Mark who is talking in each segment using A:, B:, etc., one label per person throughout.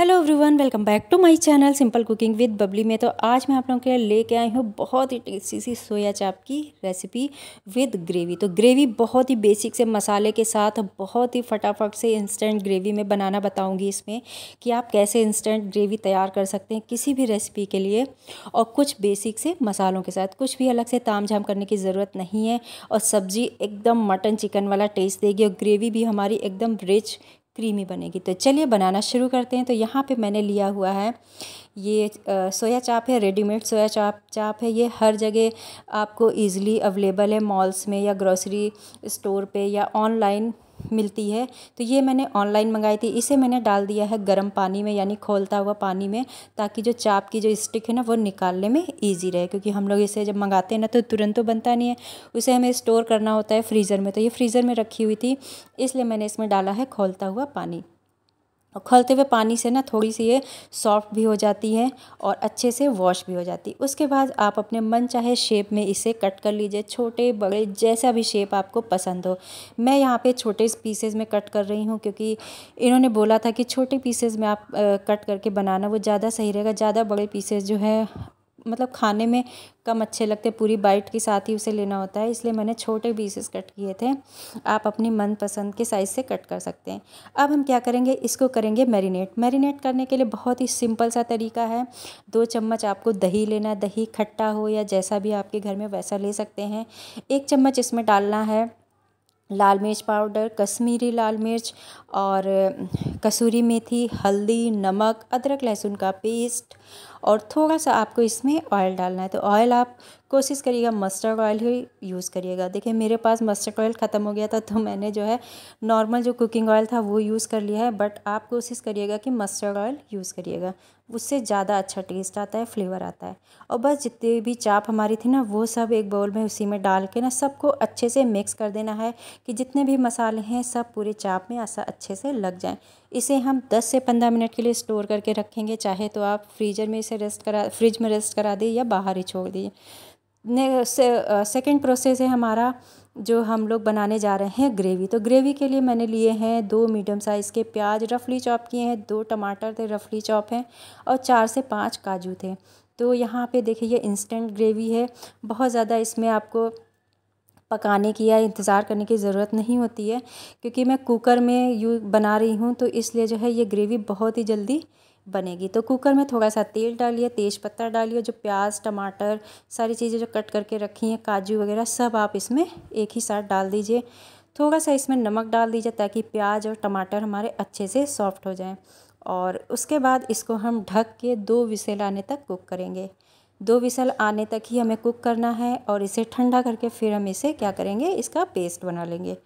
A: hello everyone welcome back to my channel simple cooking with Bubbly में तो आज मैं आप लोगों के लिए लेके आई हूँ बहुत ही टेस्टी सी सोया चाप की रेसिपी विद ग्रेवी तो ग्रेवी बहुत ही बेसिक से मसाले के साथ बहुत ही फटाफट से इंस्टेंट ग्रेवी में बनाना बताऊँगी इसमें कि आप कैसे इंस्टेंट ग्रेवी तैयार कर सकते हैं किसी भी रेसिपी के लिए और कुछ बेसिक से मसालों के साथ कुछ भी अलग से ताम झाम करने की ज़रूरत नहीं है और सब्ज़ी एकदम मटन चिकन वाला टेस्ट देगी और ग्रेवी भी हमारी एकदम रिच क्रीमी बनेगी तो चलिए बनाना शुरू करते हैं तो यहाँ पे मैंने लिया हुआ है ये सोया चाप है रेडीमेड सोया चाप चाप है ये हर जगह आपको ईज़िली अवेलेबल है मॉल्स में या ग्रॉसरी स्टोर पे या ऑनलाइन मिलती है तो ये मैंने ऑनलाइन मंगाई थी इसे मैंने डाल दिया है गर्म पानी में यानी खोलता हुआ पानी में ताकि जो चाप की जो स्टिक है ना वो निकालने में ईजी रहे क्योंकि हम लोग इसे जब मंगाते हैं ना तो तुरंत तो बनता नहीं है उसे हमें स्टोर करना होता है फ्रीज़र में तो ये फ्रीज़र में रखी हुई थी इसलिए मैंने इसमें डाला है खोलता हुआ पानी खोलते हुए पानी से ना थोड़ी सी ये सॉफ्ट भी हो जाती है और अच्छे से वॉश भी हो जाती है उसके बाद आप अपने मन चाहे शेप में इसे कट कर लीजिए छोटे बड़े जैसा भी शेप आपको पसंद हो मैं यहाँ पे छोटे पीसेज में कट कर रही हूँ क्योंकि इन्होंने बोला था कि छोटे पीसेज में आप आ, कट करके बनाना वो ज़्यादा सही रहेगा ज़्यादा बड़े पीसेज जो है मतलब खाने में कम अच्छे लगते पूरी बाइट के साथ ही उसे लेना होता है इसलिए मैंने छोटे पीसेस कट किए थे आप अपनी मनपसंद के साइज़ से कट कर सकते हैं अब हम क्या करेंगे इसको करेंगे मैरिनेट मैरिनेट करने के लिए बहुत ही सिंपल सा तरीका है दो चम्मच आपको दही लेना दही खट्टा हो या जैसा भी आपके घर में वैसा ले सकते हैं एक चम्मच इसमें डालना है लाल मिर्च पाउडर कश्मीरी लाल मिर्च और कसूरी मेथी हल्दी नमक अदरक लहसुन का पेस्ट और थोड़ा सा आपको इसमें ऑयल डालना है तो ऑयल आप कोशिश करिएगा मस्टर्ड ऑयल ही यूज़ करिएगा देखिए मेरे पास मस्टर्ड ऑयल ख़त्म हो गया था तो मैंने जो है नॉर्मल जो कुकिंग ऑयल था वो यूज़ कर लिया है बट आप कोशिश करिएगा कि मस्टर्ड ऑयल यूज़ करिएगा उससे ज़्यादा अच्छा टेस्ट आता है फ्लेवर आता है और बस जितनी भी चाप हमारी थी ना वो सब एक बाउल में उसी में डाल के ना सबको अच्छे से मिक्स कर देना है कि जितने भी मसाले हैं सब पूरे चाप में ऐसा अच्छे से लग जाएँ इसे हम 10 से 15 मिनट के लिए स्टोर करके रखेंगे चाहे तो आप फ्रीजर में इसे रेस्ट करा फ्रिज में रेस्ट करा दें या बाहर ही छोड़ दिए ने से, सेकेंड प्रोसेस है हमारा जो हम लोग बनाने जा रहे हैं ग्रेवी तो ग्रेवी के लिए मैंने लिए हैं दो मीडियम साइज़ के प्याज रफली चॉप किए हैं दो टमाटर थे रफली चॉप हैं और चार से पाँच काजू थे तो यहाँ पे देखिए ये इंस्टेंट ग्रेवी है बहुत ज़्यादा इसमें आपको पकाने की या इंतज़ार करने की ज़रूरत नहीं होती है क्योंकि मैं कुकर में यू बना रही हूँ तो इसलिए जो है ये ग्रेवी बहुत ही जल्दी बनेगी तो कुकर में थोड़ा सा तेल डालिए तेज़ पत्ता डालिए जो प्याज टमाटर सारी चीज़ें जो कट करके रखी हैं काजू वगैरह सब आप इसमें एक ही साथ डाल दीजिए थोड़ा सा इसमें नमक डाल दीजिए ताकि प्याज और टमाटर हमारे अच्छे से सॉफ्ट हो जाएं और उसके बाद इसको हम ढक के दो विसेल आने तक कुक करेंगे दो विसल आने तक ही हमें कुक करना है और इसे ठंडा करके फिर हम इसे क्या करेंगे इसका पेस्ट बना लेंगे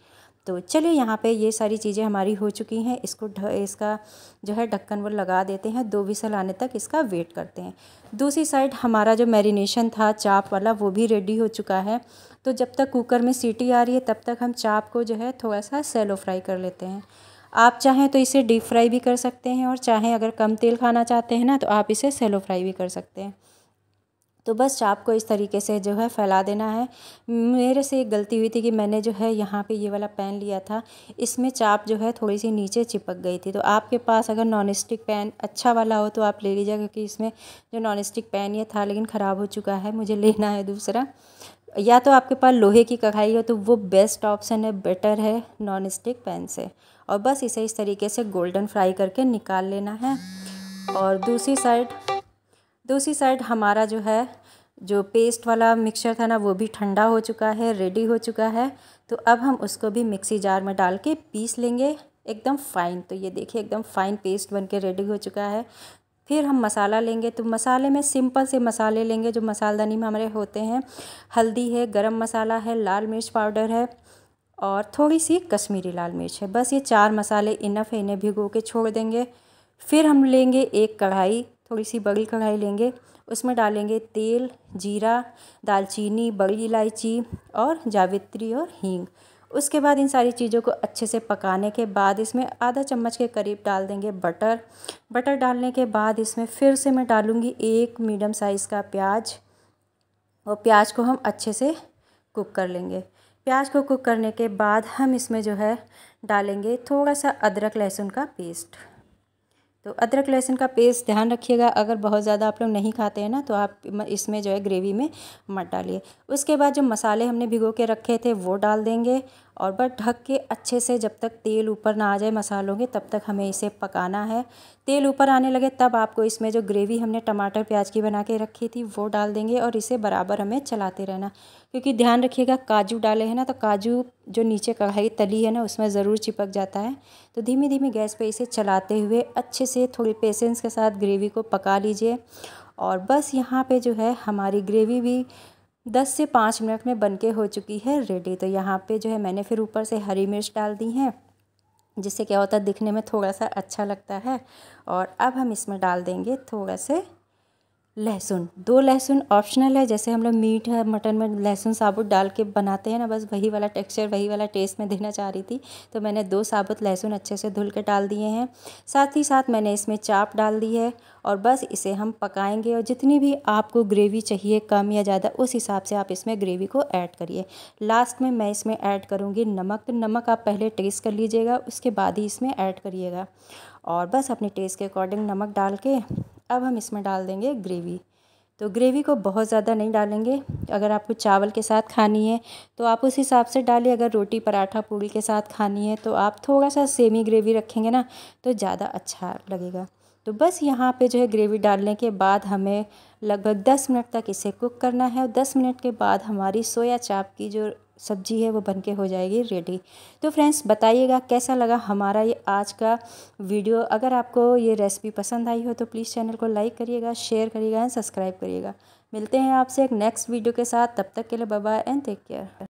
A: तो चलिए यहाँ पे ये सारी चीज़ें हमारी हो चुकी हैं इसको ढ इसका जो है ढक्कन वो लगा देते हैं दो विसल आने तक इसका वेट करते हैं दूसरी साइड हमारा जो मैरिनेशन था चाप वाला वो भी रेडी हो चुका है तो जब तक कुकर में सीटी आ रही है तब तक हम चाप को जो है थोड़ा सा सैलो फ्राई कर लेते हैं आप चाहें तो इसे डीप फ्राई भी कर सकते हैं और चाहें अगर कम तेल खाना चाहते हैं ना तो आप इसे सेलो फ्राई भी कर सकते हैं तो बस चाप को इस तरीके से जो है फैला देना है मेरे से एक गलती हुई थी कि मैंने जो है यहाँ पे ये वाला पैन लिया था इसमें चाप जो है थोड़ी सी नीचे चिपक गई थी तो आपके पास अगर नॉन स्टिक पैन अच्छा वाला हो तो आप ले लीजिएगा क्योंकि इसमें जो नॉन स्टिक पैन ये था लेकिन ख़राब हो चुका है मुझे लेना है दूसरा या तो आपके पास लोहे की कढ़ाई हो तो वो बेस्ट ऑप्शन है बेटर है नॉन स्टिक पैन से और बस इसे इस तरीके से गोल्डन फ्राई करके निकाल लेना है और दूसरी साइड दूसरी साइड हमारा जो है जो पेस्ट वाला मिक्सचर था ना वो भी ठंडा हो चुका है रेडी हो चुका है तो अब हम उसको भी मिक्सी जार में डाल के पीस लेंगे एकदम फ़ाइन तो ये देखिए एकदम फ़ाइन पेस्ट बन के रेडी हो चुका है फिर हम मसाला लेंगे तो मसाले में सिंपल से मसाले लेंगे जो मसालदानी में हमारे होते हैं हल्दी है गरम मसाला है लाल मिर्च पाउडर है और थोड़ी सी कश्मीरी लाल मिर्च है बस ये चार मसाले इनफ है इन्हें भिगो के छोड़ देंगे फिर हम लेंगे एक कढ़ाई थोड़ी सी बड़ी कढ़ाई लेंगे उसमें डालेंगे तेल जीरा दालचीनी बड़ी इलायची और जावित्री और हींग उसके बाद इन सारी चीज़ों को अच्छे से पकाने के बाद इसमें आधा चम्मच के करीब डाल देंगे बटर बटर डालने के बाद इसमें फिर से मैं डालूँगी एक मीडियम साइज़ का प्याज और प्याज को हम अच्छे से कुक कर लेंगे प्याज को कुक करने के बाद हम इसमें जो है डालेंगे थोड़ा सा अदरक लहसुन का पेस्ट तो अदरक लहसुन का पेस्ट ध्यान रखिएगा अगर बहुत ज़्यादा आप लोग नहीं खाते हैं ना तो आप इसमें जो है ग्रेवी में मत डालिए उसके बाद जो मसाले हमने भिगो के रखे थे वो डाल देंगे और बस ढक के अच्छे से जब तक तेल ऊपर ना आ जाए मसालों के तब तक हमें इसे पकाना है तेल ऊपर आने लगे तब आपको इसमें जो ग्रेवी हमने टमाटर प्याज की बना के रखी थी वो डाल देंगे और इसे बराबर हमें चलाते रहना क्योंकि ध्यान रखिएगा काजू डाले हैं ना तो काजू जो नीचे कढ़ाई तली है ना उसमें ज़रूर चिपक जाता है तो धीमे धीमे गैस पर इसे चलाते हुए अच्छे से थोड़ी पेशेंस के साथ ग्रेवी को पका लीजिए और बस यहाँ पे जो है हमारी ग्रेवी भी दस से पाँच मिनट में बन के हो चुकी है रेडी तो यहाँ पे जो है मैंने फिर ऊपर से हरी मिर्च डाल दी है जिससे क्या होता है दिखने में थोड़ा सा अच्छा लगता है और अब हम इसमें डाल देंगे थोड़ा से लहसुन दो लहसुन ऑप्शनल है जैसे हम लोग मीट है मटन में लहसुन साबुत डाल के बनाते हैं ना बस वही वाला टेक्सचर वही वाला टेस्ट मैं देना चाह रही थी तो मैंने दो साबुत लहसुन अच्छे से धुल के डाल दिए हैं साथ ही साथ मैंने इसमें चाप डाल दी है और बस इसे हम पकाएंगे और जितनी भी आपको ग्रेवी चाहिए कम या ज़्यादा उस हिसाब से आप इसमें ग्रेवी को ऐड करिए लास्ट में मैं इसमें ऐड करूँगी नमक तो नमक आप पहले टेस्ट कर लीजिएगा उसके बाद ही इसमें ऐड करिएगा और बस अपने टेस्ट के अकॉर्डिंग नमक डाल के अब हम इसमें डाल देंगे ग्रेवी तो ग्रेवी को बहुत ज़्यादा नहीं डालेंगे अगर आपको चावल के साथ खानी है तो आप उस हिसाब से डालिए अगर रोटी पराठा पूड़ी के साथ खानी है तो आप थोड़ा सा सेमी ग्रेवी रखेंगे ना तो ज़्यादा अच्छा लगेगा तो बस यहाँ पे जो है ग्रेवी डालने के बाद हमें लगभग दस मिनट तक इसे कुक करना है और दस मिनट के बाद हमारी सोया चाप की जो सब्जी है वो बन के हो जाएगी रेडी तो फ्रेंड्स बताइएगा कैसा लगा हमारा ये आज का वीडियो अगर आपको ये रेसिपी पसंद आई हो तो प्लीज़ चैनल को लाइक करिएगा शेयर करिएगा एंड सब्सक्राइब करिएगा मिलते हैं आपसे एक नेक्स्ट वीडियो के साथ तब तक के लिए बाय एंड टेक केयर